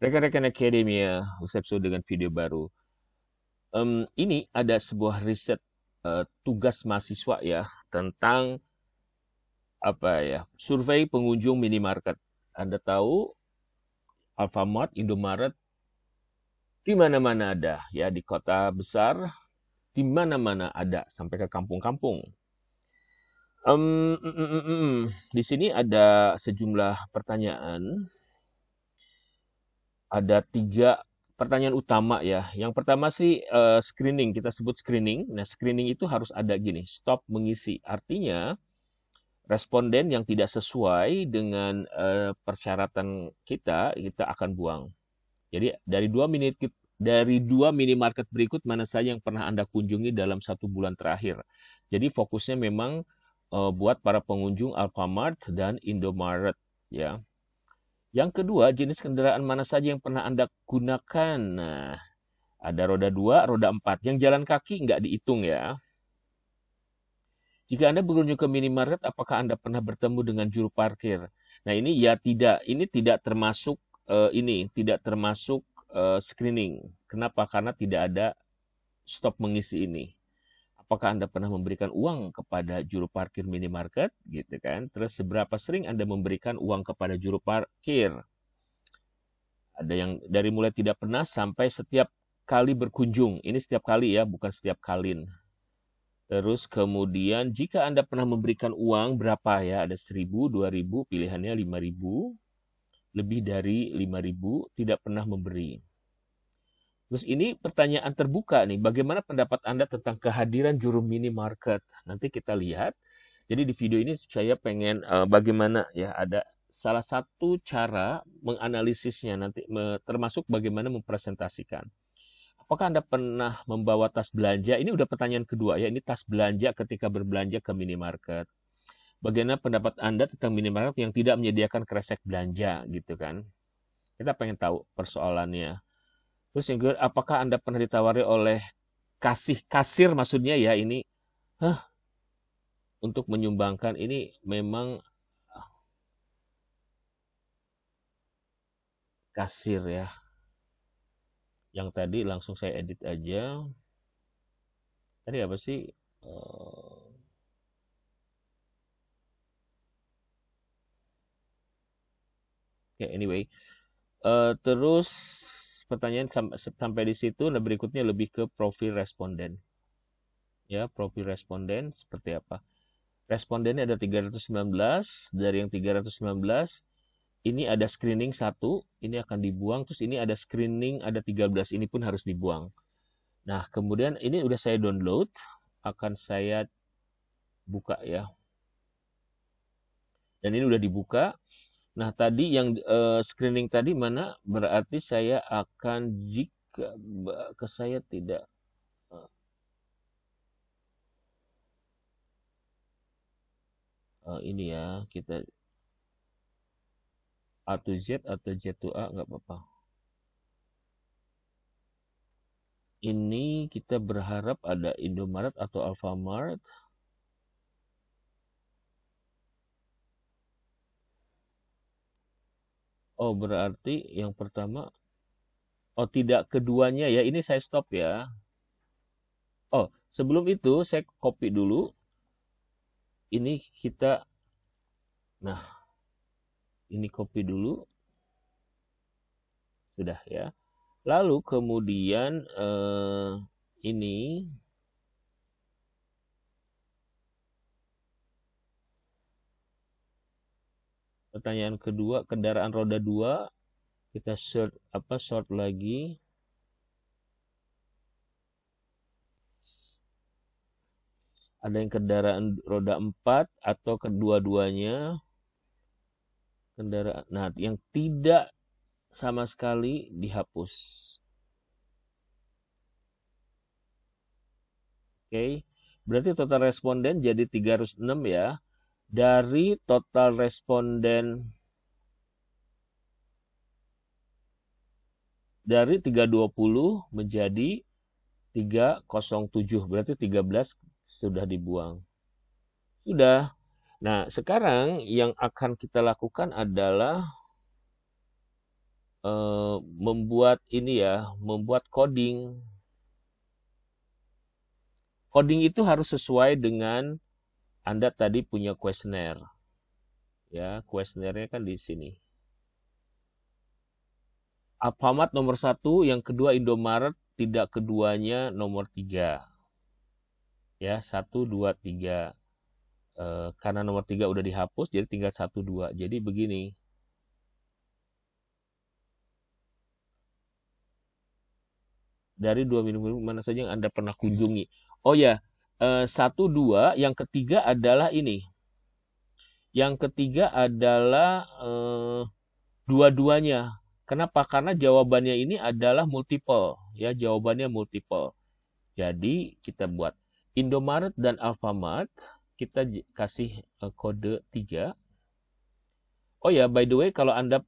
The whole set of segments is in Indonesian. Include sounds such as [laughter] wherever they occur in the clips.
Rekan-rekan Akademia, Usepso dengan video baru. Um, ini ada sebuah riset uh, tugas mahasiswa ya tentang apa ya survei pengunjung minimarket. Anda tahu Alfamart, Indomaret, di mana-mana ada ya di kota besar, di mana-mana ada sampai ke kampung-kampung. Um, mm, mm, mm. Di sini ada sejumlah pertanyaan ada tiga pertanyaan utama ya. Yang pertama sih uh, screening, kita sebut screening. Nah, screening itu harus ada gini, stop mengisi. Artinya responden yang tidak sesuai dengan uh, persyaratan kita, kita akan buang. Jadi dari dua menit dari dua minimarket berikut mana saja yang pernah Anda kunjungi dalam satu bulan terakhir. Jadi fokusnya memang eh, buat para pengunjung Alfamart dan Indomaret ya. Yang kedua, jenis kendaraan mana saja yang pernah Anda gunakan? Nah, ada roda 2, roda 4. Yang jalan kaki nggak dihitung ya. Jika Anda berkunjung ke minimarket, apakah Anda pernah bertemu dengan juru parkir? Nah, ini ya tidak. Ini tidak termasuk uh, ini, tidak termasuk uh, screening. Kenapa? Karena tidak ada stop mengisi ini apakah Anda pernah memberikan uang kepada juru parkir minimarket gitu kan? Terus seberapa sering Anda memberikan uang kepada juru parkir? Ada yang dari mulai tidak pernah sampai setiap kali berkunjung. Ini setiap kali ya, bukan setiap kalin. Terus kemudian jika Anda pernah memberikan uang berapa ya? Ada 1000, 2000, pilihannya 5000, lebih dari 5000 tidak pernah memberi. Terus ini pertanyaan terbuka nih, bagaimana pendapat Anda tentang kehadiran juru minimarket? Nanti kita lihat. Jadi di video ini saya pengen uh, bagaimana ya ada salah satu cara menganalisisnya nanti termasuk bagaimana mempresentasikan. Apakah Anda pernah membawa tas belanja? Ini udah pertanyaan kedua ya, ini tas belanja ketika berbelanja ke minimarket. Bagaimana pendapat Anda tentang minimarket yang tidak menyediakan kresek belanja gitu kan? Kita pengen tahu persoalannya. Terus yang kedua, apakah Anda pernah ditawari oleh kasih kasir maksudnya ya ini huh, untuk menyumbangkan ini memang ah, kasir ya. Yang tadi langsung saya edit aja. Tadi apa sih? Uh, ya anyway. Uh, terus pertanyaan sampai di situ. Nah, berikutnya lebih ke profil responden. Ya, profil responden seperti apa? Respondennya ada 319, dari yang 319 ini ada screening satu, ini akan dibuang, terus ini ada screening ada 13, ini pun harus dibuang. Nah, kemudian ini udah saya download, akan saya buka ya. Dan ini udah dibuka. Nah, tadi yang uh, screening tadi mana? Berarti saya akan jika ke saya tidak uh, ini ya, kita A to Z atau Z to A nggak apa-apa. Ini kita berharap ada Indomaret atau Alfamart. Oh, berarti yang pertama Oh, tidak keduanya ya. Ini saya stop ya. Oh, sebelum itu saya copy dulu. Ini kita Nah, ini copy dulu. Sudah ya. Lalu kemudian eh, ini pertanyaan kedua kendaraan roda dua kita short apa short lagi ada yang kendaraan roda empat atau kedua-duanya kendaraan nah yang tidak sama sekali dihapus oke okay. berarti total responden jadi 306 ya dari total responden dari 320 menjadi 307 berarti 13 sudah dibuang. Sudah. Nah, sekarang yang akan kita lakukan adalah uh, membuat ini ya, membuat coding. Coding itu harus sesuai dengan anda tadi punya kuesioner. Ya, kuesionernya kan di sini. Alfamart nomor satu, yang kedua Indomaret, tidak keduanya nomor tiga. Ya, satu, dua, tiga. E, karena nomor tiga udah dihapus, jadi tinggal satu, dua. Jadi begini. Dari dua minggu mana saja yang Anda pernah kunjungi. Oh ya, Eh, satu dua yang ketiga adalah ini yang ketiga adalah eh, dua-duanya. Kenapa? Karena jawabannya ini adalah multiple, ya jawabannya multiple. Jadi kita buat Indomaret dan Alfamart kita kasih eh, kode tiga. Oh ya, by the way kalau Anda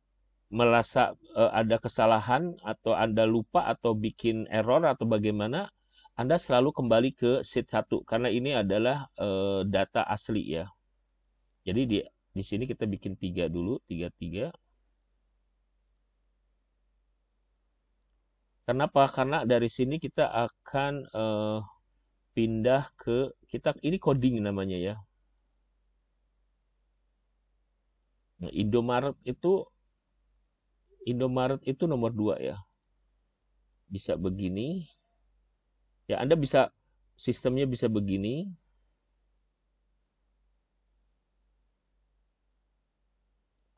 merasa eh, ada kesalahan atau Anda lupa atau bikin error atau bagaimana, anda selalu kembali ke sheet 1 karena ini adalah uh, data asli ya. Jadi di di sini kita bikin tiga dulu, tiga tiga. Kenapa? Karena dari sini kita akan uh, pindah ke kita ini coding namanya ya. Nah, Indomaret itu Indomaret itu nomor dua ya. Bisa begini, Ya, Anda bisa sistemnya bisa begini.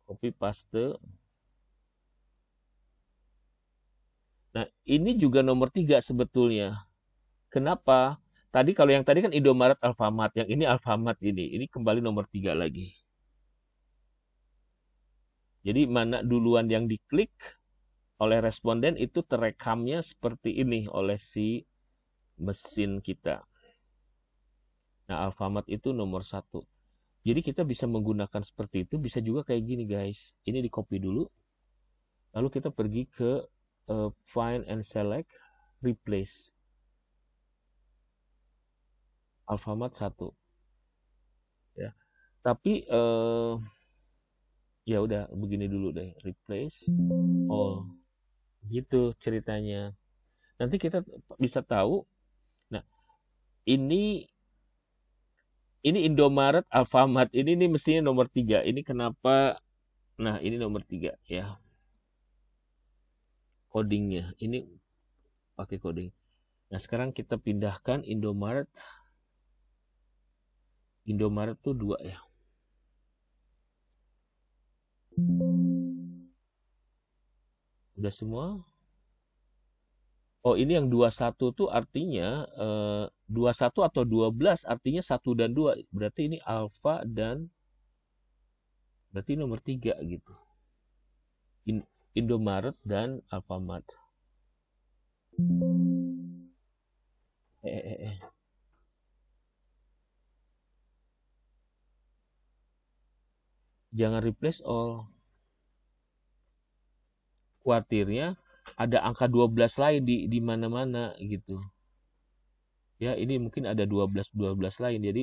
Copy paste. Nah, ini juga nomor tiga sebetulnya. Kenapa? Tadi kalau yang tadi kan Indomaret Alfamart, yang ini Alfamart ini. Ini kembali nomor tiga lagi. Jadi mana duluan yang diklik oleh responden itu terekamnya seperti ini oleh si mesin kita. Nah, Alfamart itu nomor satu. Jadi kita bisa menggunakan seperti itu, bisa juga kayak gini guys. Ini di copy dulu. Lalu kita pergi ke uh, find and select, replace. Alfamart satu. Ya. Tapi uh, ya udah begini dulu deh, replace all. Gitu ceritanya. Nanti kita bisa tahu ini ini Indomaret, Alfamart, ini ini mestinya nomor tiga. Ini kenapa? Nah, ini nomor tiga ya. Codingnya, ini pakai coding. Nah, sekarang kita pindahkan Indomaret. Indomaret tuh dua ya. Udah semua? oh ini yang 21 tuh artinya eh, 21 atau 12 artinya 1 dan 2. Berarti ini alfa dan berarti nomor 3 gitu. In, Indomaret dan Alfamart. Eh, eh, eh. eh. Jangan replace all. Khawatirnya ada angka 12 lain di di mana-mana gitu. Ya, ini mungkin ada 12 12 lain. Jadi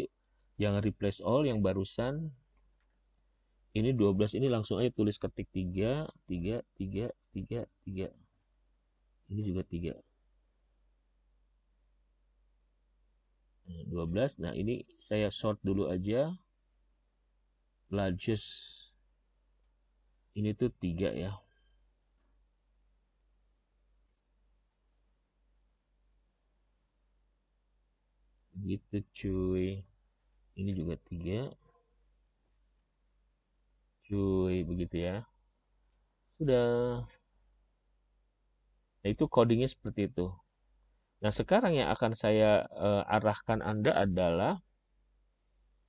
jangan replace all yang barusan. Ini 12 ini langsung aja tulis ketik 3 3 3 3 3. Ini juga 3. 12. Nah, nah, ini saya sort dulu aja. Largest ini tuh 3 ya. gitu cuy ini juga tiga cuy begitu ya sudah nah itu codingnya seperti itu nah sekarang yang akan saya uh, arahkan anda adalah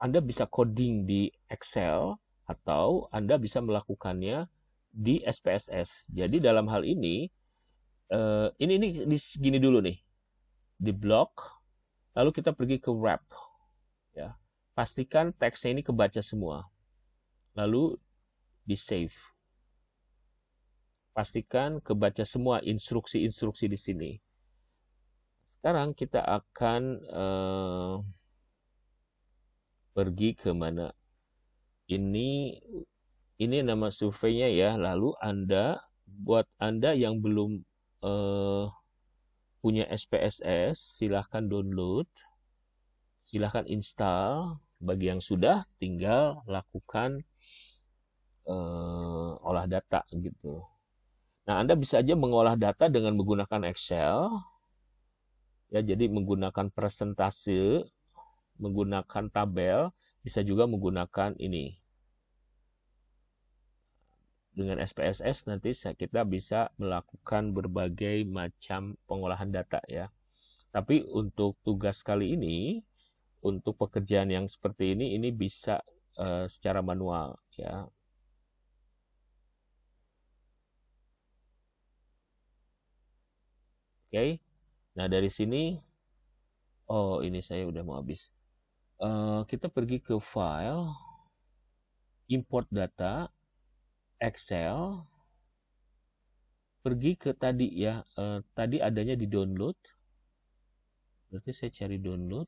anda bisa coding di Excel atau anda bisa melakukannya di SPSS jadi dalam hal ini uh, ini ini di gini dulu nih di block Lalu kita pergi ke wrap. Ya. Pastikan teksnya ini kebaca semua. Lalu di save. Pastikan kebaca semua instruksi-instruksi di sini. Sekarang kita akan uh, pergi ke mana? Ini ini nama surveinya ya. Lalu Anda buat Anda yang belum uh, punya SPSS, silahkan download, silahkan install. Bagi yang sudah, tinggal lakukan uh, olah data gitu. Nah, Anda bisa aja mengolah data dengan menggunakan Excel. Ya, jadi menggunakan presentasi, menggunakan tabel, bisa juga menggunakan ini, dengan SPSS nanti kita bisa melakukan berbagai macam pengolahan data ya. Tapi untuk tugas kali ini, untuk pekerjaan yang seperti ini, ini bisa uh, secara manual ya. Oke, okay. nah dari sini, oh ini saya udah mau habis. Uh, kita pergi ke file, import data, Excel, pergi ke tadi ya, uh, tadi adanya di download. Berarti saya cari download.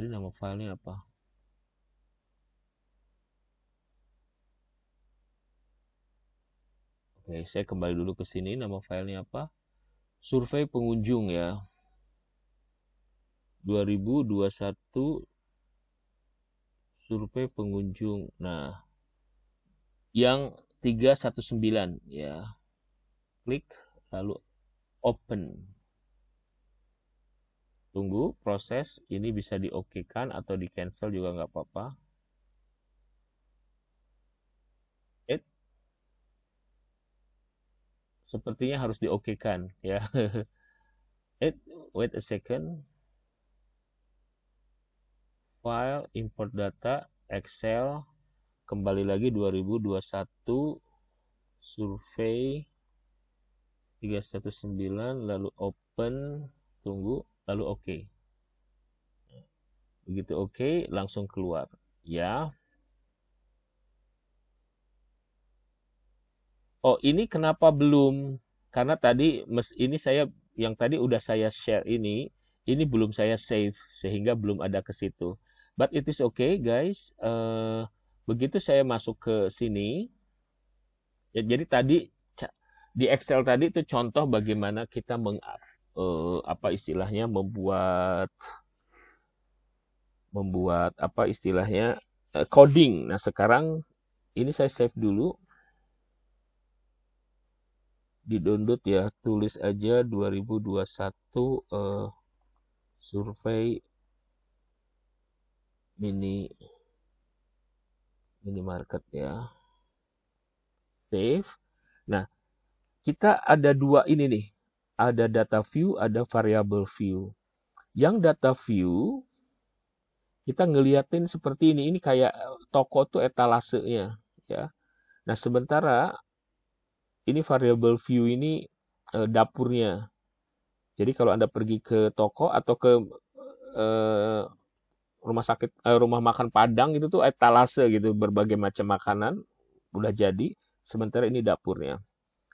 jadi nama filenya apa? Oke, saya kembali dulu ke sini. Nama filenya apa? Survei pengunjung ya. 2021 survei pengunjung. Nah, yang 319 ya. Klik lalu open. Tunggu proses ini bisa di kan atau di-cancel juga nggak apa-apa. sepertinya harus diokekan ya. [laughs] It, wait a second. File import data Excel kembali lagi 2021 survei 319 lalu open tunggu lalu oke. Okay. Begitu oke okay, langsung keluar. Ya, oh ini kenapa belum? Karena tadi ini saya yang tadi udah saya share ini, ini belum saya save sehingga belum ada ke situ. But it is okay guys. Uh, begitu saya masuk ke sini, ya, jadi tadi di Excel tadi itu contoh bagaimana kita meng uh, apa istilahnya membuat membuat apa istilahnya uh, coding. Nah sekarang ini saya save dulu di ya tulis aja 2021 uh, eh, survei mini minimarket ya save nah kita ada dua ini nih ada data view ada variable view yang data view kita ngeliatin seperti ini ini kayak toko tuh etalasenya ya nah sementara ini variable view ini uh, dapurnya. Jadi kalau Anda pergi ke toko atau ke uh, rumah sakit uh, rumah makan Padang itu tuh etalase gitu berbagai macam makanan udah jadi, sementara ini dapurnya.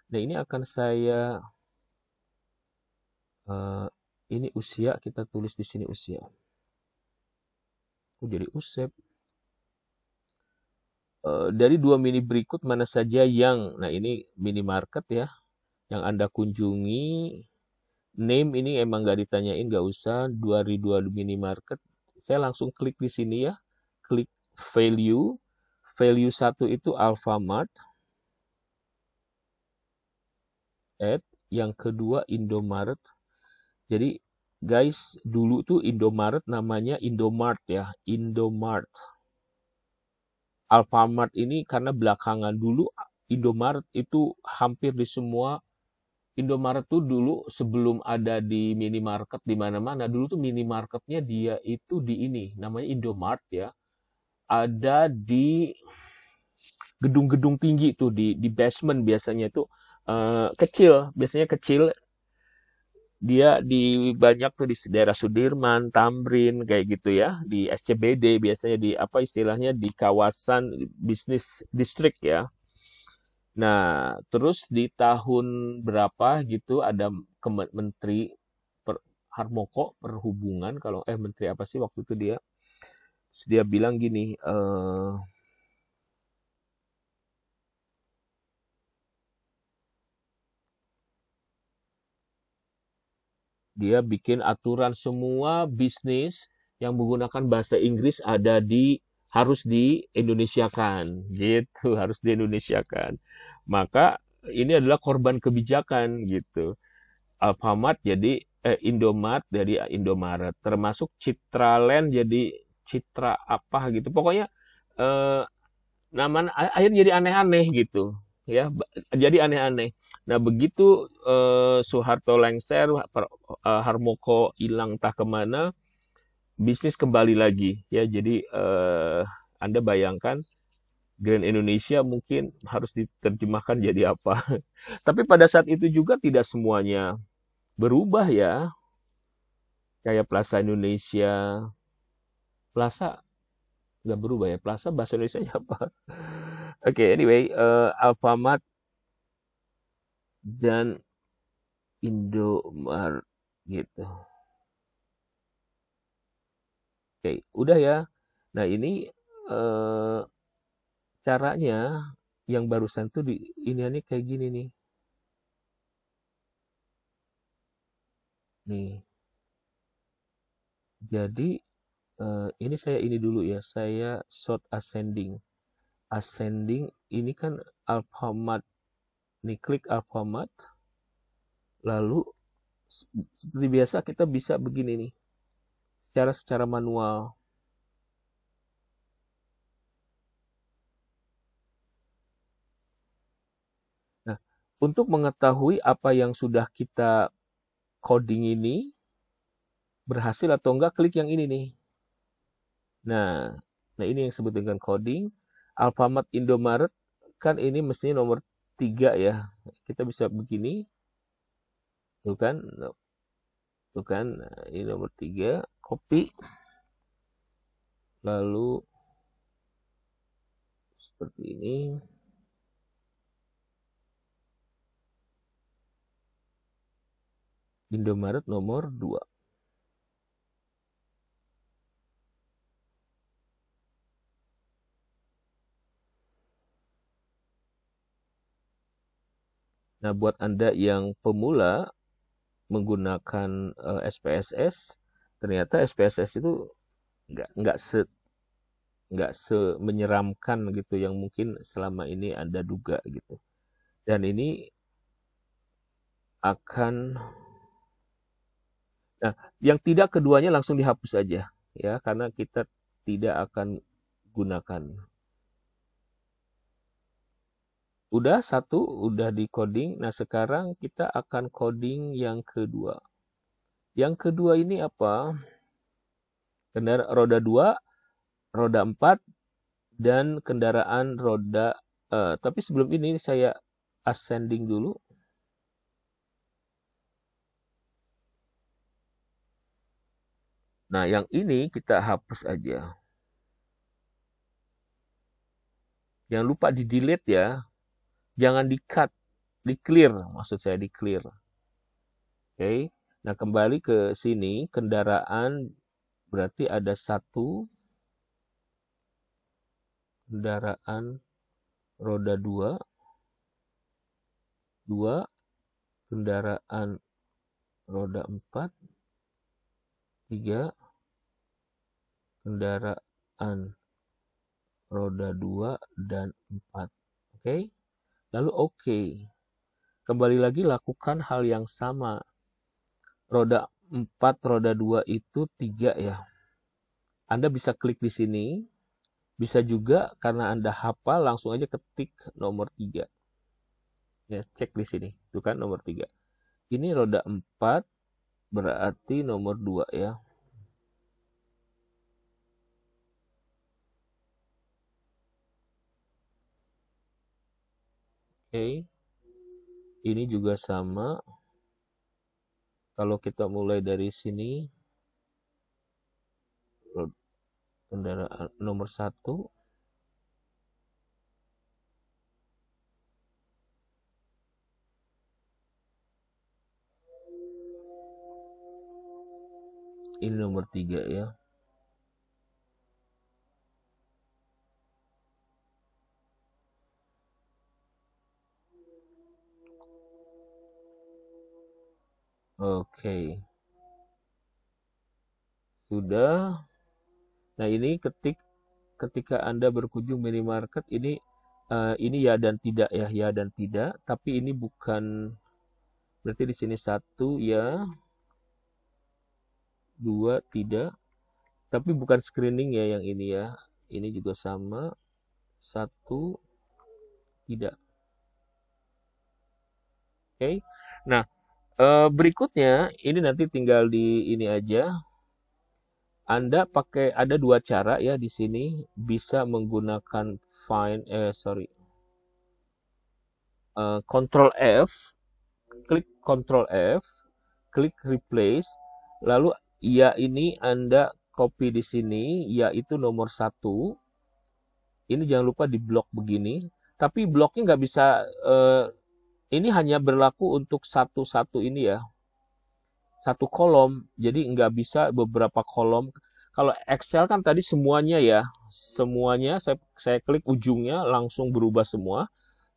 Nah, ini akan saya uh, ini usia kita tulis di sini usia. jadi usep. Eh, dari dua mini berikut mana saja yang nah ini minimarket ya yang Anda kunjungi name ini emang nggak ditanyain nggak usah dari dua minimarket saya langsung klik di sini ya klik value value satu itu Alfamart at yang kedua Indomaret jadi guys dulu tuh Indomaret namanya Indomart ya Indomart Alfamart ini karena belakangan dulu Indomaret itu hampir di semua Indomaret tuh dulu sebelum ada di minimarket di mana-mana dulu tuh minimarketnya dia itu di ini namanya Indomart ya ada di gedung-gedung tinggi tuh di di basement biasanya itu uh, eh, kecil biasanya kecil dia di banyak tuh di daerah Sudirman, Tamrin kayak gitu ya, di SCBD biasanya di apa istilahnya di kawasan bisnis distrik ya. Nah, terus di tahun berapa gitu ada kementerian menteri per, Harmoko perhubungan kalau eh menteri apa sih waktu itu dia dia bilang gini eh dia bikin aturan semua bisnis yang menggunakan bahasa Inggris ada di harus di Indonesia kan gitu harus di Indonesia kan maka ini adalah korban kebijakan gitu Alfamart jadi eh, Indomaret dari Indomaret termasuk Citraland jadi Citra apa gitu pokoknya eh, nama akhirnya jadi aneh-aneh gitu ya jadi aneh-aneh nah begitu eh, Soeharto lengser eh, Harmoko hilang tak kemana bisnis kembali lagi ya jadi eh, anda bayangkan Grand Indonesia mungkin harus diterjemahkan jadi apa [laughs] tapi pada saat itu juga tidak semuanya berubah ya kayak Plaza Indonesia Plaza nggak berubah ya Plaza bahasa Indonesia apa Oke, okay, anyway, uh, Alfamart dan IndoMar gitu. Oke, okay, udah ya. Nah, ini uh, caranya yang barusan tuh di ini kayak gini nih. Nih. Jadi uh, ini saya ini dulu ya, saya short ascending ascending ini kan alfamat nih klik alfamat lalu seperti biasa kita bisa begini nih secara secara manual nah untuk mengetahui apa yang sudah kita coding ini berhasil atau enggak klik yang ini nih nah nah ini yang disebut dengan coding Alfamart Indomaret kan ini mestinya nomor tiga ya kita bisa begini tuh kan tuh kan ini nomor tiga copy lalu seperti ini Indomaret nomor 2 Nah, buat Anda yang pemula menggunakan uh, eh, SPSS, ternyata SPSS itu nggak nggak se nggak se menyeramkan gitu yang mungkin selama ini Anda duga gitu. Dan ini akan Nah, yang tidak keduanya langsung dihapus aja ya karena kita tidak akan gunakan Udah satu, udah di coding. Nah, sekarang kita akan coding yang kedua. Yang kedua ini apa? Kendara roda 2, roda 4, dan kendaraan roda. Uh, tapi sebelum ini saya ascending dulu. Nah, yang ini kita hapus aja. Jangan lupa di delete ya jangan di cut, di clear maksud saya di clear. Oke. Okay. Nah, kembali ke sini kendaraan berarti ada satu kendaraan roda dua, dua kendaraan roda empat, tiga kendaraan roda dua dan empat. Oke. Okay? Lalu oke. Okay. Kembali lagi lakukan hal yang sama. Roda 4, roda 2 itu 3 ya. Anda bisa klik di sini. Bisa juga karena Anda hafal langsung aja ketik nomor 3. Ya, cek di sini. Itu kan nomor 3. Ini roda 4 berarti nomor 2 ya. okay. ini juga sama kalau kita mulai dari sini kendaraan nomor satu ini nomor tiga ya Oke. Sudah. Nah, ini ketik ketika Anda berkunjung minimarket ini uh, ini ya dan tidak ya, ya dan tidak, tapi ini bukan berarti di sini satu ya. Dua tidak. Tapi bukan screening ya yang ini ya. Ini juga sama. Satu tidak. Oke. Okay. Nah, Eh, berikutnya ini nanti tinggal di ini aja. Anda pakai ada dua cara ya di sini bisa menggunakan find eh sorry Uh, Control F, klik Control F, klik replace, lalu ya ini Anda copy di sini, yaitu nomor satu. Ini jangan lupa di blok begini, tapi bloknya nggak bisa uh, ini hanya berlaku untuk satu-satu ini ya. Satu kolom, jadi nggak bisa beberapa kolom. Kalau Excel kan tadi semuanya ya, semuanya saya, saya klik ujungnya langsung berubah semua.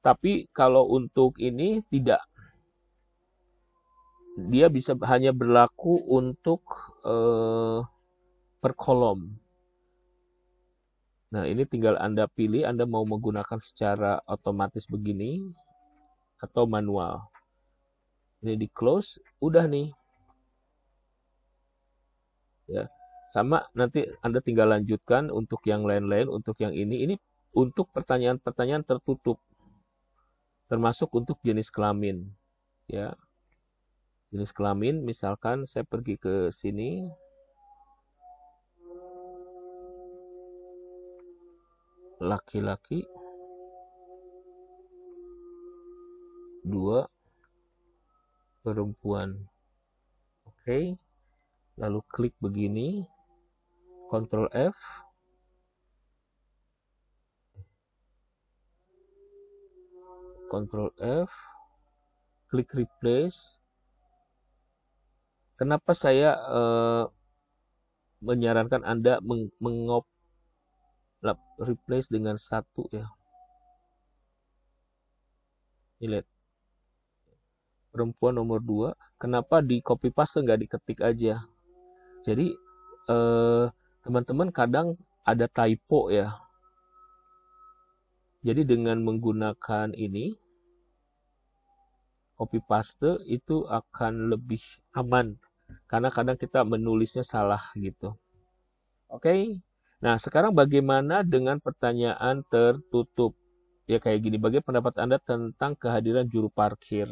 Tapi kalau untuk ini tidak. Dia bisa hanya berlaku untuk eh, per kolom. Nah, ini tinggal Anda pilih Anda mau menggunakan secara otomatis begini atau manual. Ini di close, udah nih. Ya, sama nanti Anda tinggal lanjutkan untuk yang lain-lain, untuk yang ini. Ini untuk pertanyaan-pertanyaan tertutup. Termasuk untuk jenis kelamin, ya. Jenis kelamin misalkan saya pergi ke sini, laki-laki dua perempuan oke lalu klik begini Ctrl F Ctrl F klik replace kenapa saya eh, menyarankan Anda meng mengop replace dengan satu ya ini lihat perempuan nomor 2 kenapa di copy paste nggak diketik aja jadi eh, teman-teman eh, kadang ada typo ya jadi dengan menggunakan ini copy paste itu akan lebih aman karena kadang kita menulisnya salah gitu. Oke. Okay? Nah, sekarang bagaimana dengan pertanyaan tertutup? Ya kayak gini, bagaimana pendapat Anda tentang kehadiran juru parkir?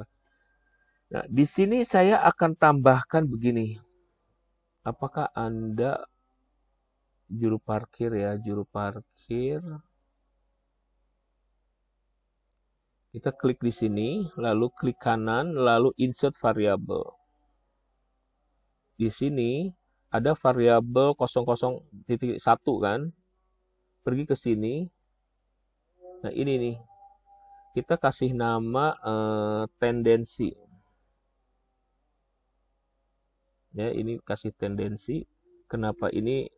Nah, di sini saya akan tambahkan begini. Apakah Anda juru parkir ya, juru parkir. Kita klik di sini, lalu klik kanan, lalu insert variable. Di sini ada variabel 00.1 kan. Pergi ke sini. Nah, ini nih. Kita kasih nama eh, tendensi ya ini kasih tendensi kenapa ini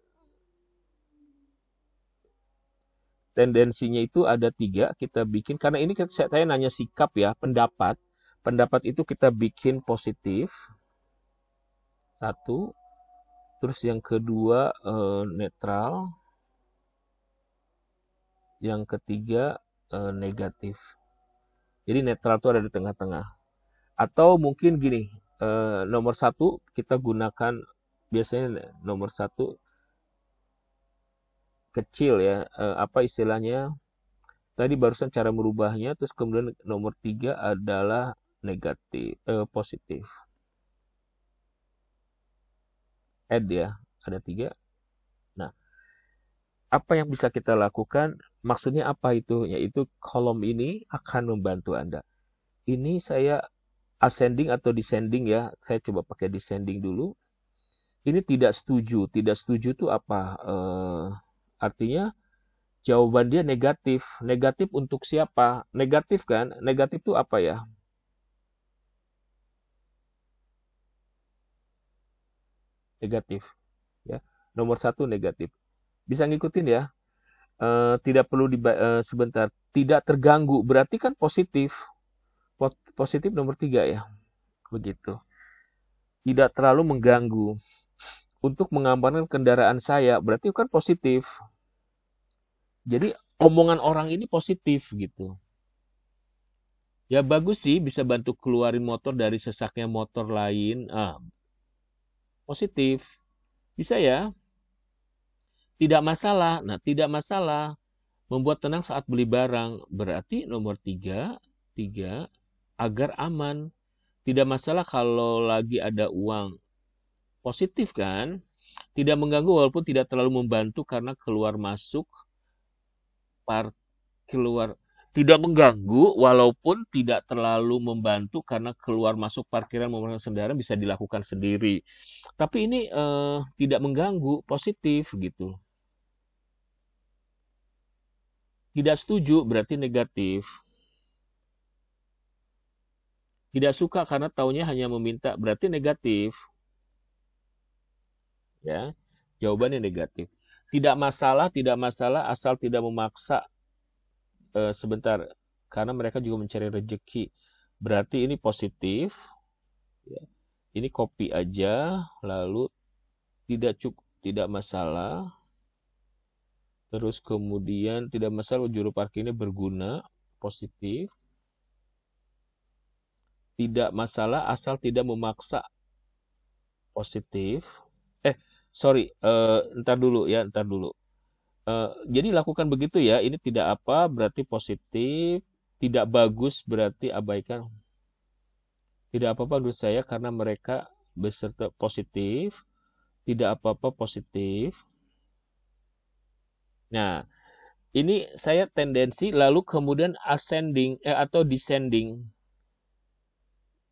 tendensinya itu ada tiga kita bikin karena ini kan saya nanya sikap ya pendapat pendapat itu kita bikin positif satu terus yang kedua eh, netral yang ketiga eh, negatif jadi netral itu ada di tengah-tengah atau mungkin gini Eh, nomor satu kita gunakan biasanya nomor satu kecil ya eh, apa istilahnya tadi barusan cara merubahnya terus kemudian nomor tiga adalah negatif eh, positif add ya ada tiga nah apa yang bisa kita lakukan maksudnya apa itu yaitu kolom ini akan membantu anda ini saya ascending atau descending ya. Saya coba pakai descending dulu. Ini tidak setuju. Tidak setuju itu apa? Uh, artinya jawaban dia negatif. Negatif untuk siapa? Negatif kan? Negatif itu apa ya? Negatif. Ya. Nomor satu negatif. Bisa ngikutin ya? Uh, tidak perlu dibayar uh, eh, sebentar. Tidak terganggu. Berarti kan positif positif nomor tiga ya begitu tidak terlalu mengganggu untuk mengamankan kendaraan saya berarti kan positif jadi omongan orang ini positif gitu ya bagus sih bisa bantu keluarin motor dari sesaknya motor lain ah, positif bisa ya tidak masalah nah tidak masalah membuat tenang saat beli barang berarti nomor tiga tiga agar aman. Tidak masalah kalau lagi ada uang. Positif kan? Tidak mengganggu walaupun tidak terlalu membantu karena keluar masuk par keluar tidak mengganggu walaupun tidak terlalu membantu karena keluar masuk parkiran menggunakan kendaraan bisa dilakukan sendiri. Tapi ini eh, tidak mengganggu, positif gitu. Tidak setuju berarti negatif. Tidak suka karena taunya hanya meminta, berarti negatif. Ya, jawabannya negatif. Tidak masalah, tidak masalah asal tidak memaksa. E, sebentar, karena mereka juga mencari rejeki. Berarti ini positif. Ya. Ini kopi aja, lalu tidak cuk tidak masalah. Terus kemudian tidak masalah juru parkirnya berguna, positif tidak masalah asal tidak memaksa positif eh sorry uh, ntar dulu ya ntar dulu uh, jadi lakukan begitu ya ini tidak apa berarti positif tidak bagus berarti abaikan tidak apa-apa menurut saya karena mereka beserta positif tidak apa-apa positif nah ini saya tendensi lalu kemudian ascending eh, atau descending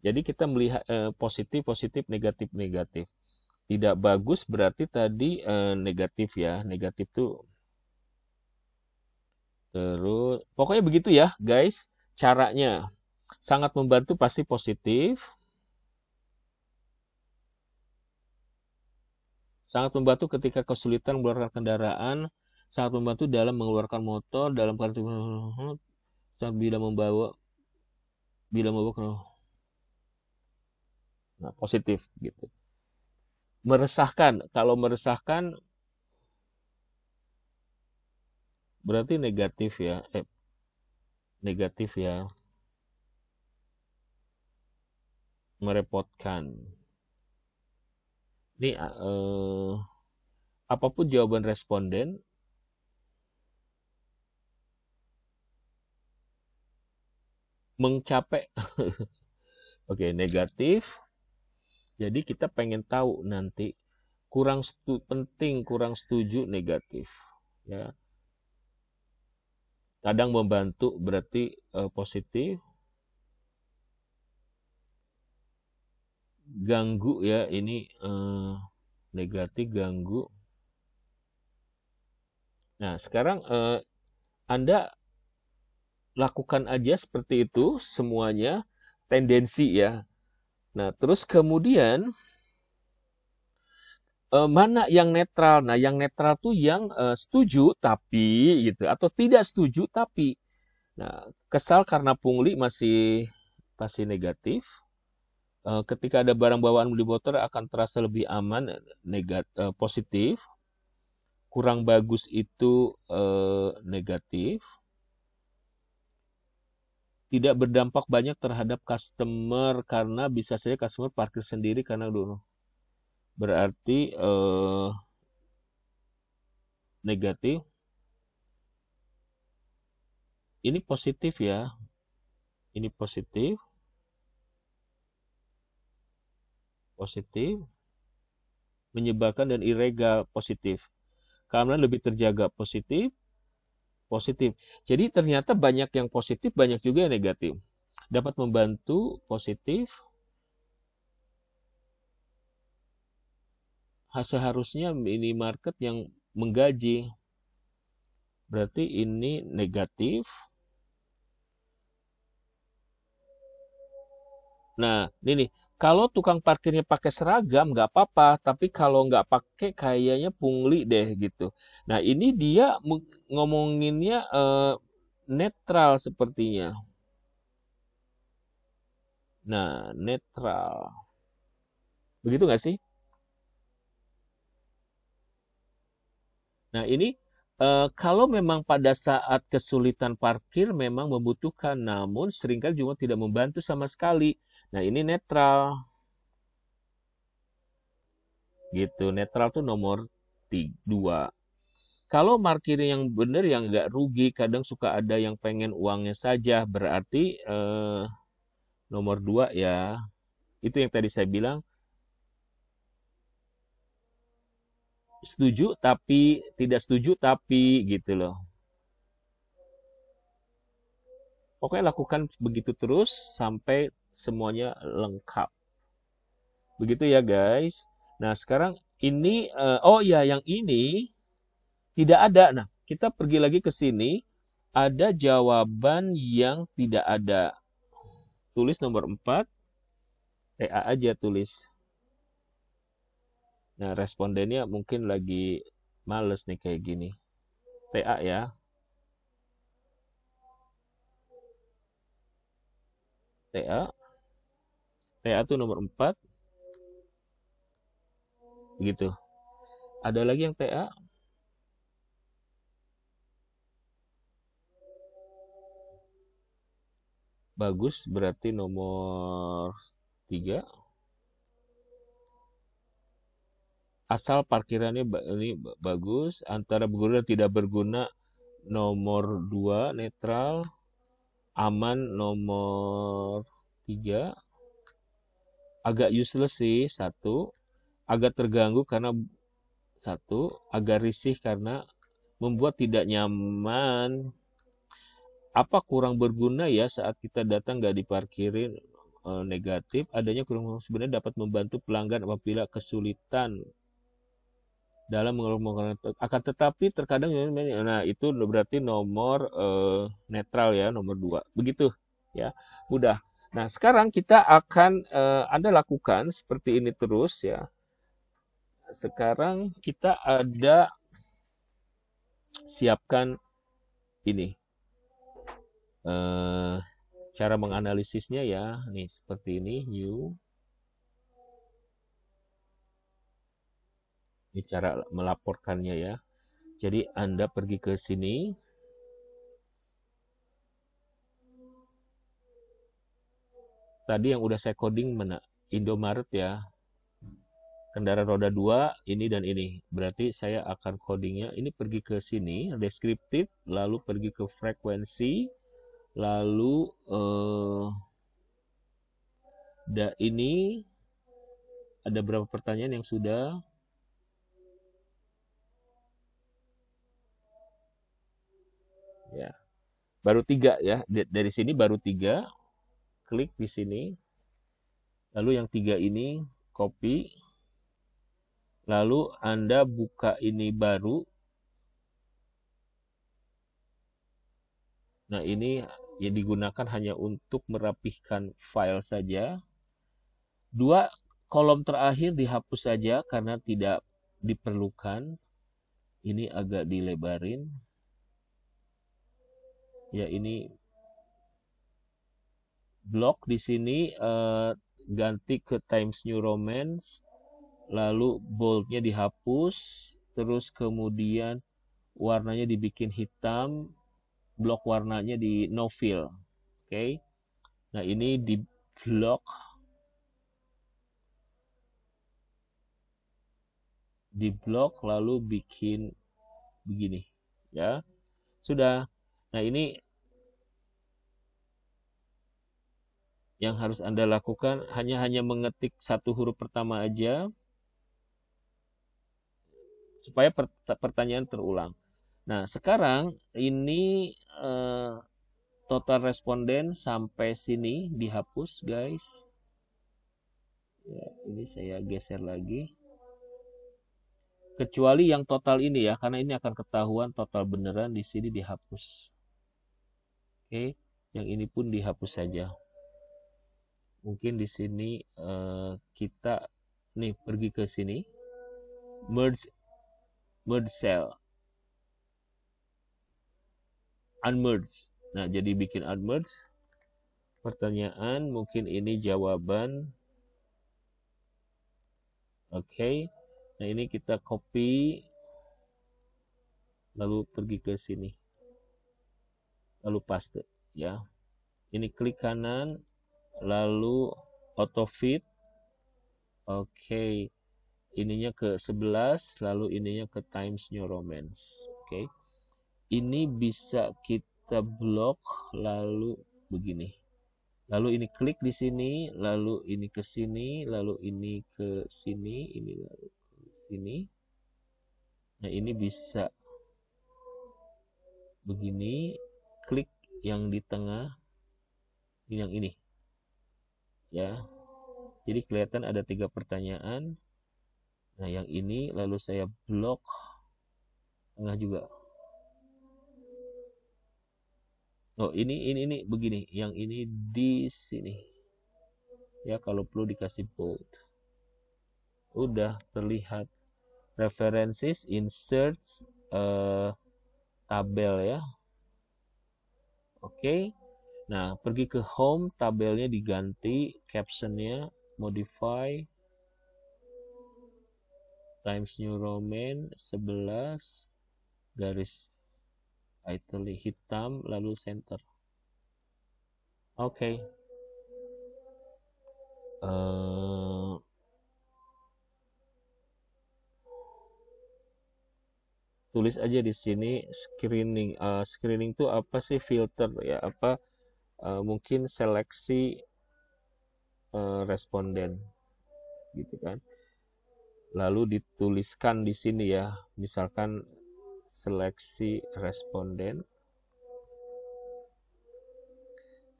jadi kita melihat eh, positif, positif, negatif, negatif. Tidak bagus berarti tadi eh, negatif ya. Negatif tuh terus pokoknya begitu ya, guys. Caranya sangat membantu pasti positif. Sangat membantu ketika kesulitan mengeluarkan kendaraan, sangat membantu dalam mengeluarkan motor dalam kartu [laughs] bila membawa bila membawa nah, positif gitu meresahkan kalau meresahkan berarti negatif ya eh, negatif ya merepotkan ini eh, apapun jawaban responden mencapai [laughs] oke okay, negatif jadi kita pengen tahu nanti kurang stu, penting, kurang setuju negatif. Ya. Kadang membantu berarti uh, positif. Ganggu ya ini uh, negatif ganggu. Nah sekarang uh, Anda lakukan aja seperti itu semuanya tendensi ya Nah, terus kemudian eh, mana yang netral? Nah, yang netral tuh yang eh, setuju tapi gitu atau tidak setuju tapi. Nah, kesal karena pungli masih masih negatif. Eh, ketika ada barang bawaan beli motor akan terasa lebih aman negat eh, positif. Kurang bagus itu eh, negatif tidak berdampak banyak terhadap customer karena bisa saja customer parkir sendiri karena dulu berarti eh, negatif ini positif ya ini positif positif menyebabkan dan ilegal positif keamanan lebih terjaga positif positif. Jadi ternyata banyak yang positif, banyak juga yang negatif. Dapat membantu positif seharusnya market yang menggaji. Berarti ini negatif. Nah, ini nih, kalau tukang parkirnya pakai seragam nggak apa-apa, tapi kalau nggak pakai kayaknya pungli deh gitu. Nah ini dia ngomonginnya uh, netral sepertinya. Nah netral, begitu nggak sih? Nah ini Uh, kalau memang pada saat kesulitan parkir memang membutuhkan, namun seringkali juga tidak membantu sama sekali. Nah, ini netral. Gitu, netral tuh nomor 2. Kalau markir yang benar yang nggak rugi, kadang suka ada yang pengen uangnya saja, berarti eh, nomor 2 ya. Itu yang tadi saya bilang, setuju tapi tidak setuju tapi gitu loh. Pokoknya lakukan begitu terus sampai semuanya lengkap. Begitu ya guys. Nah sekarang ini, uh, oh ya yang ini tidak ada. Nah kita pergi lagi ke sini. Ada jawaban yang tidak ada. Tulis nomor 4. TA e aja tulis. Nah, respondennya mungkin lagi males nih kayak gini. TA ya. TA. TA itu nomor 4 gitu ada lagi yang TA bagus berarti nomor 3 asal parkirannya ini bagus antara berguna dan tidak berguna nomor 2 netral aman nomor 3 agak useless sih satu agak terganggu karena satu agak risih karena membuat tidak nyaman apa kurang berguna ya saat kita datang nggak diparkirin e, negatif adanya kurang sebenarnya dapat membantu pelanggan apabila kesulitan dalam mengelola akan tetapi terkadang nah itu berarti nomor e, netral ya nomor dua begitu ya mudah Nah, sekarang kita akan uh, Anda lakukan seperti ini terus ya. Sekarang kita ada siapkan ini. Uh, cara menganalisisnya ya. Nih, seperti ini new ini cara melaporkannya ya. Jadi Anda pergi ke sini, tadi yang udah saya coding mana? Indomaret ya. Kendaraan roda 2, ini dan ini. Berarti saya akan codingnya, ini pergi ke sini, deskriptif, lalu pergi ke frekuensi, lalu eh, da, ini ada berapa pertanyaan yang sudah ya baru tiga ya dari sini baru tiga klik di sini. Lalu yang tiga ini copy. Lalu Anda buka ini baru. Nah, ini yang digunakan hanya untuk merapihkan file saja. Dua kolom terakhir dihapus saja karena tidak diperlukan. Ini agak dilebarin. Ya, ini blok di sini uh, ganti ke Times New Roman, lalu boldnya dihapus terus kemudian warnanya dibikin hitam blok warnanya di no fill oke okay. nah ini di blok di blok lalu bikin begini ya sudah nah ini Yang harus Anda lakukan hanya hanya mengetik satu huruf pertama aja supaya pertanyaan terulang. Nah, sekarang ini eh, total responden sampai sini dihapus, guys. Ya, ini saya geser lagi. Kecuali yang total ini ya, karena ini akan ketahuan total beneran di sini dihapus. Oke, yang ini pun dihapus saja mungkin di sini uh, kita nih pergi ke sini merge merge cell unmerge nah jadi bikin unmerge pertanyaan mungkin ini jawaban oke okay. nah ini kita copy lalu pergi ke sini lalu paste ya ini klik kanan lalu auto fit oke okay. ininya ke 11 lalu ininya ke Times New Romance oke okay. ini bisa kita blok lalu begini lalu ini klik di sini lalu ini ke sini lalu ini ke sini ini lalu ke sini nah ini bisa begini klik yang di tengah yang ini ya jadi kelihatan ada tiga pertanyaan nah yang ini lalu saya blok tengah juga oh ini ini ini begini yang ini di sini ya kalau perlu dikasih bold udah terlihat references insert uh, eh, tabel ya oke okay. Nah, pergi ke home, tabelnya diganti, captionnya modify Times New Roman 11 garis itali hitam lalu center. Oke. Okay. Uh, eh, tulis aja di sini screening. Uh, screening itu apa sih filter ya? Apa uh, mungkin seleksi uh, responden gitu kan lalu dituliskan di sini ya misalkan seleksi responden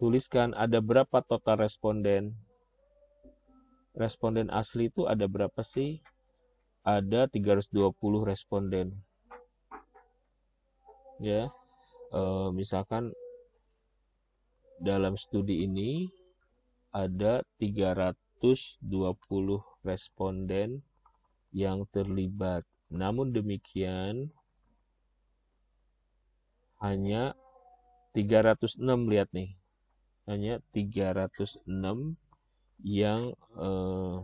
tuliskan ada berapa total responden responden asli itu ada berapa sih ada 320 responden ya e, misalkan dalam studi ini ada 320 responden yang terlibat. Namun demikian hanya 306 lihat nih. Hanya 306 yang eh,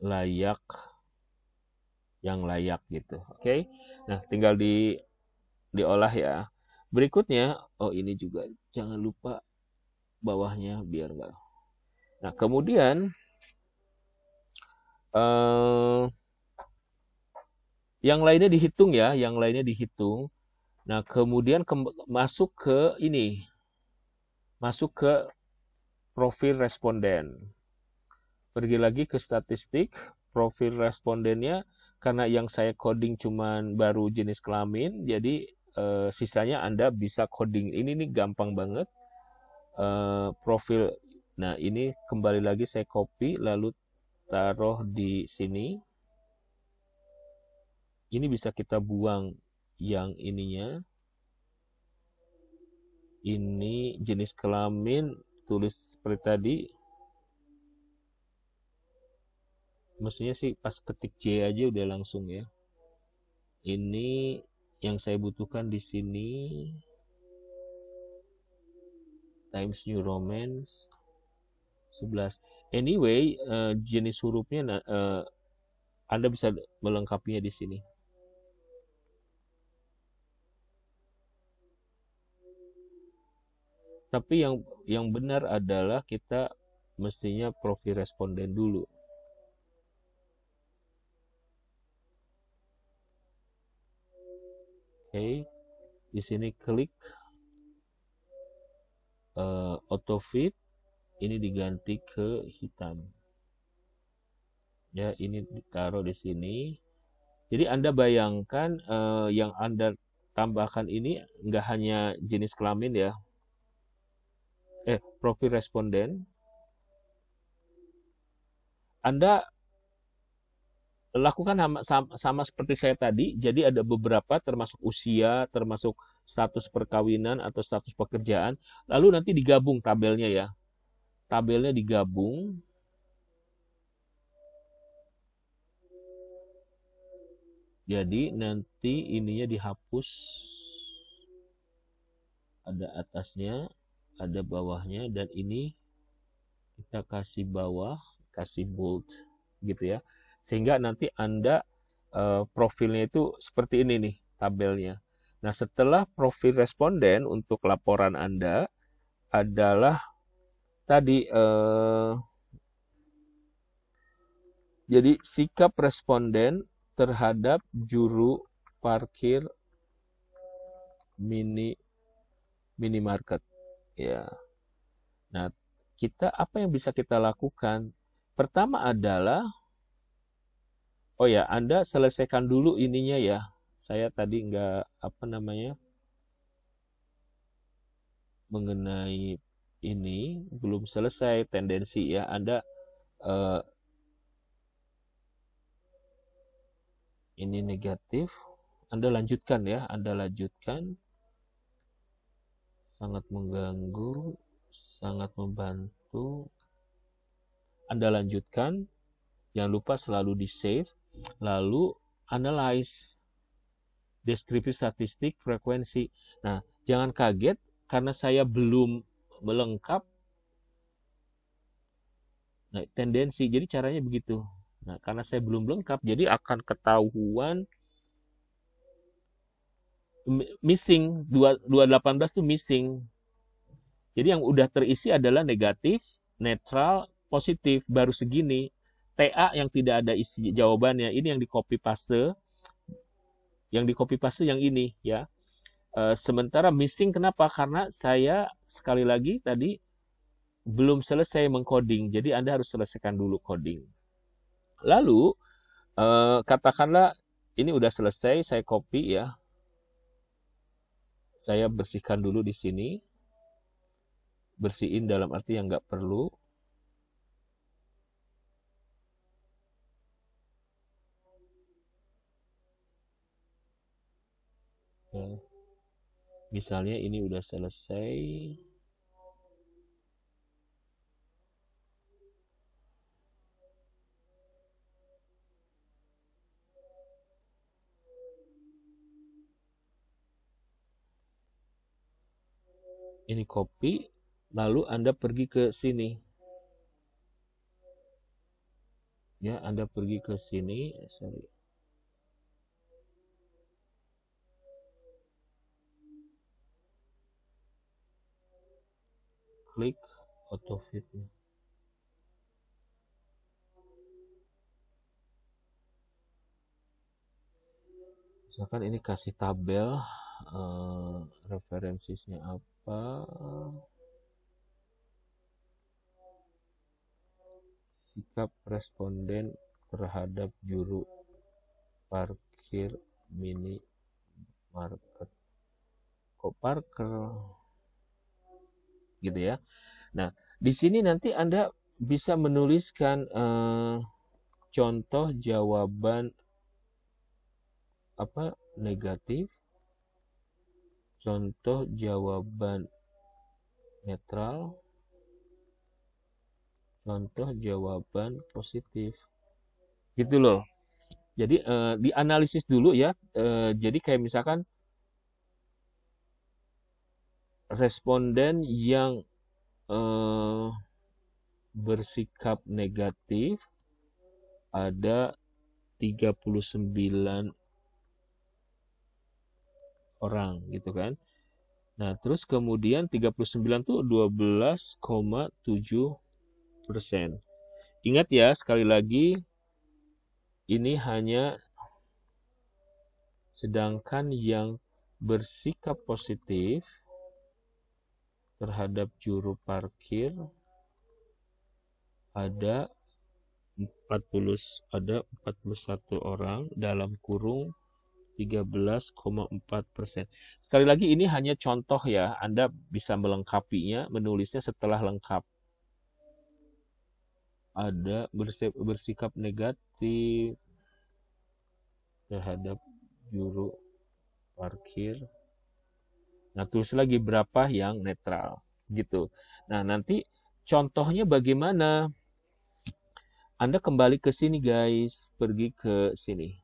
layak yang layak gitu. Oke. Okay? Nah, tinggal di diolah ya. Berikutnya, oh ini juga jangan lupa bawahnya biar enggak. Nah, kemudian eh, yang lainnya dihitung ya, yang lainnya dihitung. Nah, kemudian ke, masuk ke ini. Masuk ke profil responden. Pergi lagi ke statistik, profil respondennya karena yang saya coding cuman baru jenis kelamin, jadi uh, sisanya Anda bisa coding. Ini nih gampang banget. Uh, profil. Nah, ini kembali lagi saya copy lalu taruh di sini. Ini bisa kita buang yang ininya. Ini jenis kelamin tulis seperti tadi mestinya sih pas ketik C aja udah langsung ya. Ini yang saya butuhkan di sini Times New Romance 11 anyway uh, jenis hurufnya uh, Anda bisa melengkapinya di sini tapi yang yang benar adalah kita mestinya profil responden dulu Oke, di sini klik uh, eh, auto fit ini diganti ke hitam ya ini ditaruh di sini jadi anda bayangkan uh, yang anda tambahkan ini nggak hanya jenis kelamin ya eh profil responden anda lakukan sama, sama, seperti saya tadi. Jadi ada beberapa termasuk usia, termasuk status perkawinan atau status pekerjaan. Lalu nanti digabung tabelnya ya. Tabelnya digabung. Jadi nanti ininya dihapus. Ada atasnya, ada bawahnya dan ini kita kasih bawah, kasih bold gitu ya sehingga nanti Anda uh, profilnya itu seperti ini nih tabelnya. Nah, setelah profil responden untuk laporan Anda adalah tadi uh, jadi sikap responden terhadap juru parkir mini minimarket ya. Nah, kita apa yang bisa kita lakukan? Pertama adalah oh ya anda selesaikan dulu ininya ya saya tadi nggak apa namanya mengenai ini belum selesai tendensi ya anda eh, ini negatif anda lanjutkan ya anda lanjutkan sangat mengganggu sangat membantu anda lanjutkan jangan lupa selalu di save Lalu analyze deskripsi statistik frekuensi. Nah, jangan kaget karena saya belum melengkap. Nah, tendensi. Jadi caranya begitu. Nah, karena saya belum lengkap, jadi akan ketahuan missing 218 tuh missing. Jadi yang udah terisi adalah negatif, netral, positif baru segini. TA yang tidak ada isi jawabannya ini yang di copy paste yang di copy paste yang ini ya e, sementara missing kenapa karena saya sekali lagi tadi belum selesai mengcoding jadi anda harus selesaikan dulu coding lalu e, katakanlah ini udah selesai saya copy ya saya bersihkan dulu di sini bersihin dalam arti yang nggak perlu misalnya ini udah selesai ini copy lalu Anda pergi ke sini ya Anda pergi ke sini sorry klik auto fit misalkan ini kasih tabel uh, referensinya apa sikap responden terhadap juru parkir mini market kok parker gitu ya. Nah, di sini nanti Anda bisa menuliskan eh, contoh jawaban apa negatif, contoh jawaban netral, contoh jawaban positif. Gitu loh. Jadi eh, dianalisis dulu ya. Eh, jadi kayak misalkan responden yang uh, bersikap negatif ada 39 orang gitu kan. Nah, terus kemudian 39 tuh 12,7 persen. Ingat ya, sekali lagi ini hanya sedangkan yang bersikap positif terhadap juru parkir ada 40 ada 41 orang dalam kurung 13,4 persen. Sekali lagi ini hanya contoh ya, Anda bisa melengkapinya, menulisnya setelah lengkap. Ada bersikap, bersikap negatif terhadap juru parkir Nah, tulis lagi berapa yang netral gitu. Nah, nanti contohnya bagaimana? Anda kembali ke sini guys, pergi ke sini.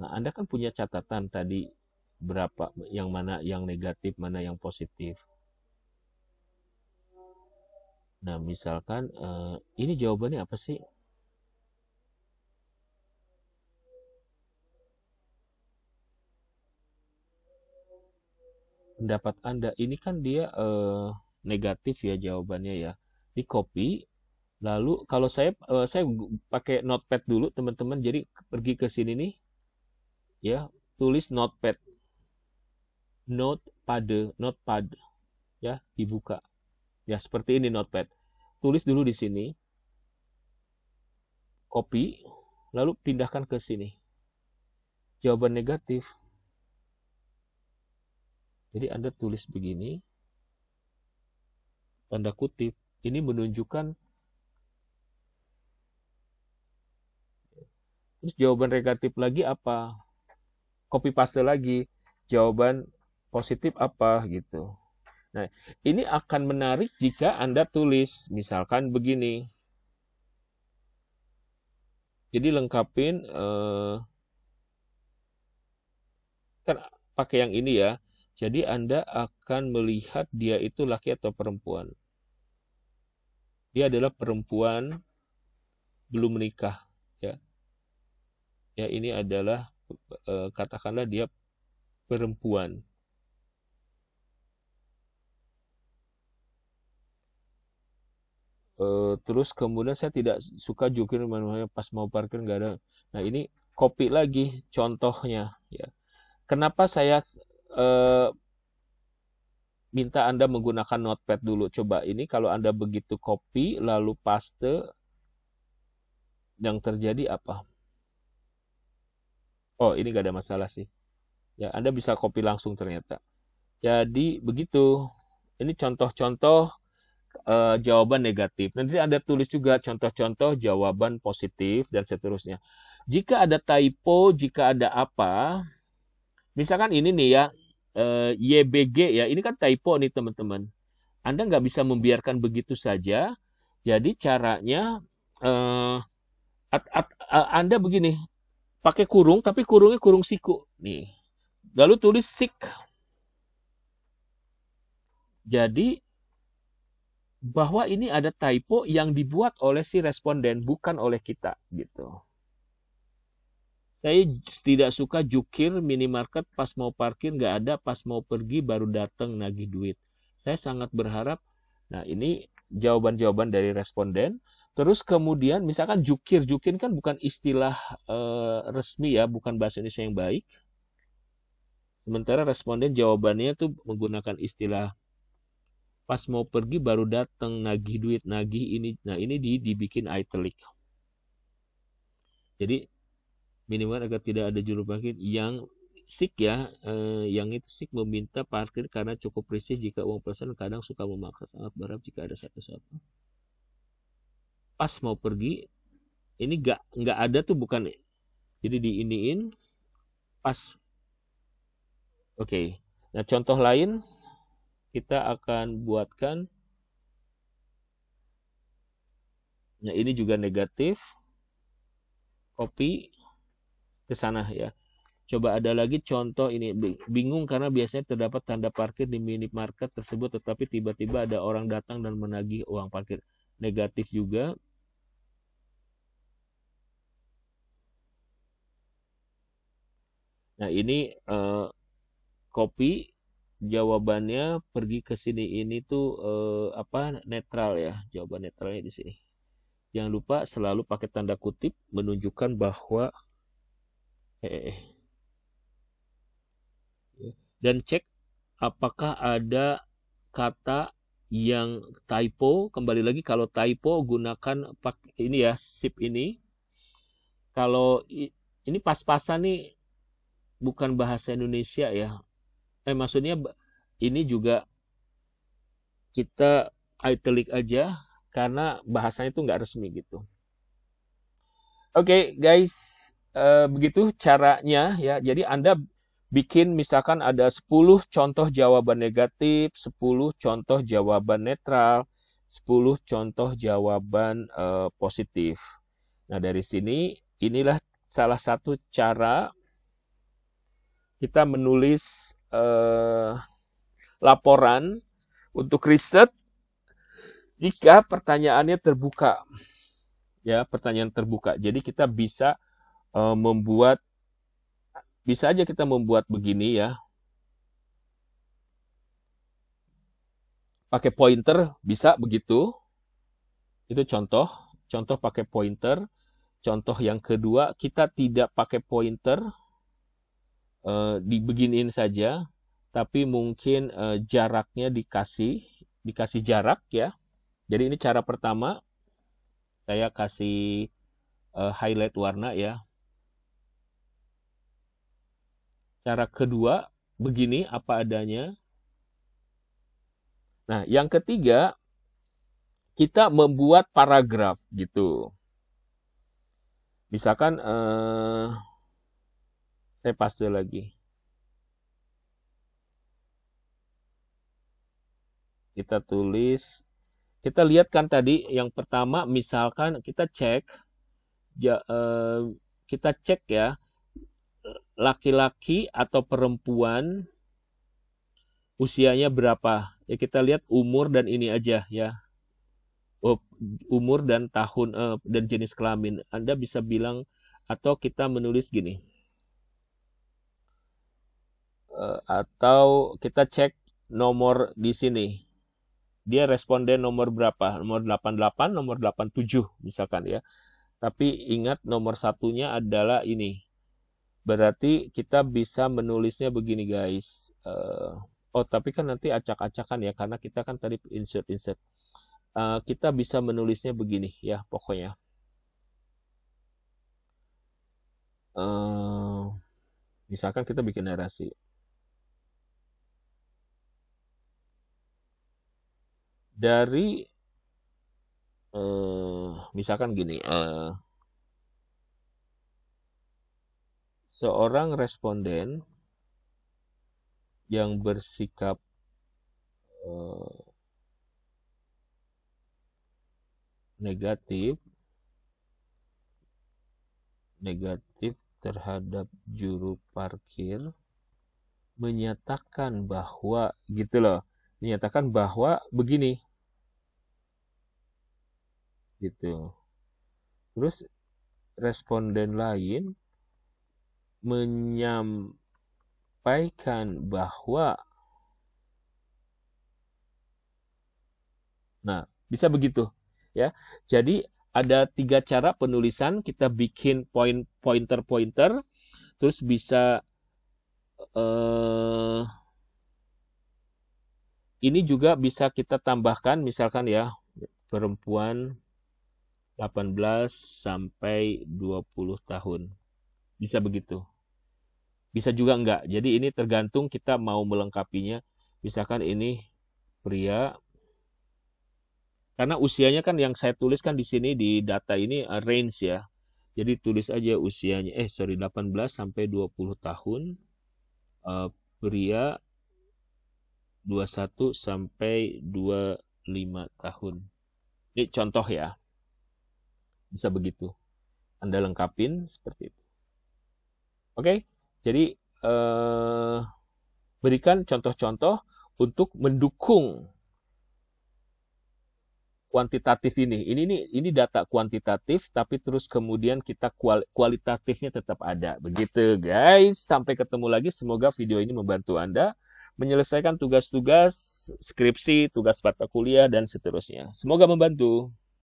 Nah, Anda kan punya catatan tadi berapa yang mana yang negatif, mana yang positif. Nah, misalkan eh, ini jawabannya apa sih? pendapat Anda ini kan dia eh, negatif ya jawabannya ya. Di copy lalu kalau saya eh, saya pakai notepad dulu teman-teman jadi pergi ke sini nih ya tulis notepad notepad notepad ya dibuka ya seperti ini notepad tulis dulu di sini copy lalu pindahkan ke sini jawaban negatif jadi Anda tulis begini, tanda kutip, ini menunjukkan Terus jawaban negatif lagi apa? Copy paste lagi. Jawaban positif apa gitu. Nah, ini akan menarik jika Anda tulis misalkan begini. Jadi lengkapin eh, kan pakai yang ini ya. Jadi Anda akan melihat dia itu laki atau perempuan. Dia adalah perempuan belum menikah, ya. Ya ini adalah e, katakanlah dia perempuan. E, terus kemudian saya tidak suka jukir manualnya pas mau parkir nggak ada. Nah ini kopi lagi contohnya ya. Kenapa saya eh, minta Anda menggunakan notepad dulu. Coba ini kalau Anda begitu copy lalu paste yang terjadi apa? Oh, ini gak ada masalah sih. Ya, Anda bisa copy langsung ternyata. Jadi begitu. Ini contoh-contoh eh, jawaban negatif. Nanti Anda tulis juga contoh-contoh jawaban positif dan seterusnya. Jika ada typo, jika ada apa, misalkan ini nih ya, uh, eh, YBG ya. Ini kan typo nih teman-teman. Anda nggak bisa membiarkan begitu saja. Jadi caranya eh, at, at, uh, Anda begini, pakai kurung tapi kurungnya kurung siku nih. Lalu tulis sik. Jadi bahwa ini ada typo yang dibuat oleh si responden bukan oleh kita gitu. Saya tidak suka jukir minimarket pas mau parkir nggak ada, pas mau pergi baru datang nagih duit. Saya sangat berharap, nah ini jawaban-jawaban dari responden. Terus kemudian misalkan jukir, jukir kan bukan istilah eh, resmi ya, bukan bahasa Indonesia yang baik. Sementara responden jawabannya tuh menggunakan istilah pas mau pergi baru datang nagih duit nagih ini nah ini dibikin italic jadi minimal agar tidak ada juru parkir yang SIK ya, eh, yang itu SIK meminta parkir karena cukup risih jika uang pesan kadang suka memaksa sangat berat jika ada satu-satu. Pas mau pergi, ini gak nggak ada tuh bukan, jadi di iniin pas. Oke, okay. nah contoh lain kita akan buatkan. Nah ini juga negatif, copy ke sana ya. Coba ada lagi contoh ini bingung karena biasanya terdapat tanda parkir di minimarket tersebut tetapi tiba-tiba ada orang datang dan menagih uang parkir. Negatif juga. Nah, ini eh, kopi jawabannya pergi ke sini ini tuh eh, apa netral ya. Jawaban netralnya di sini. Jangan lupa selalu pakai tanda kutip menunjukkan bahwa Ya. Dan cek apakah ada kata yang typo kembali lagi kalau typo gunakan pak ini ya sip ini kalau ini pas-pasan nih bukan bahasa Indonesia ya eh maksudnya ini juga kita italic aja karena bahasanya itu nggak resmi gitu oke okay, guys Eh, begitu caranya ya. Jadi Anda bikin misalkan ada 10 contoh jawaban negatif, 10 contoh jawaban netral, 10 contoh jawaban e, positif. Nah, dari sini inilah salah satu cara kita menulis eh, laporan untuk riset jika pertanyaannya terbuka. Ya, pertanyaan terbuka. Jadi kita bisa Eh, membuat bisa aja kita membuat begini ya. Pakai pointer bisa begitu. Itu contoh, contoh pakai pointer. Contoh yang kedua, kita tidak pakai pointer, uh, eh, dibeginin saja, tapi mungkin uh, jaraknya dikasih, dikasih jarak ya. Jadi ini cara pertama, saya kasih uh, highlight warna ya, Cara kedua, begini apa adanya. Nah, yang ketiga, kita membuat paragraf gitu. Misalkan, eh, saya paste lagi. Kita tulis, kita lihat kan tadi yang pertama, misalkan kita cek, ya, eh, kita cek ya, laki-laki atau perempuan usianya berapa ya kita lihat umur dan ini aja ya umur dan tahun eh, dan jenis kelamin Anda bisa bilang atau kita menulis gini eh, atau kita cek nomor di sini dia responden nomor berapa nomor 88 nomor 87 misalkan ya tapi ingat nomor satunya adalah ini Berarti kita bisa menulisnya begini guys. Uh, oh tapi kan nanti acak-acakan ya karena kita kan tadi insert-insert. Uh, kita bisa menulisnya begini ya pokoknya. Uh, misalkan kita bikin narasi. Dari uh, misalkan gini. Uh, seorang responden yang bersikap eh, negatif negatif terhadap juru parkir menyatakan bahwa gitu loh menyatakan bahwa begini gitu terus responden lain menyampaikan bahwa Nah, bisa begitu ya. Jadi ada tiga cara penulisan, kita bikin poin pointer-pointer, terus bisa eh, ini juga bisa kita tambahkan misalkan ya perempuan 18 sampai 20 tahun. Bisa begitu bisa juga enggak jadi ini tergantung kita mau melengkapinya misalkan ini pria karena usianya kan yang saya tuliskan di sini di data ini uh, range ya jadi tulis aja usianya eh sorry 18 sampai 20 tahun uh, pria 21 sampai 25 tahun ini contoh ya bisa begitu anda lengkapin seperti itu oke okay? Jadi eh, berikan contoh-contoh untuk mendukung kuantitatif ini. Ini ini ini data kuantitatif tapi terus kemudian kita kual, kualitatifnya tetap ada. Begitu guys, sampai ketemu lagi. Semoga video ini membantu Anda menyelesaikan tugas-tugas skripsi, tugas mata kuliah dan seterusnya. Semoga membantu.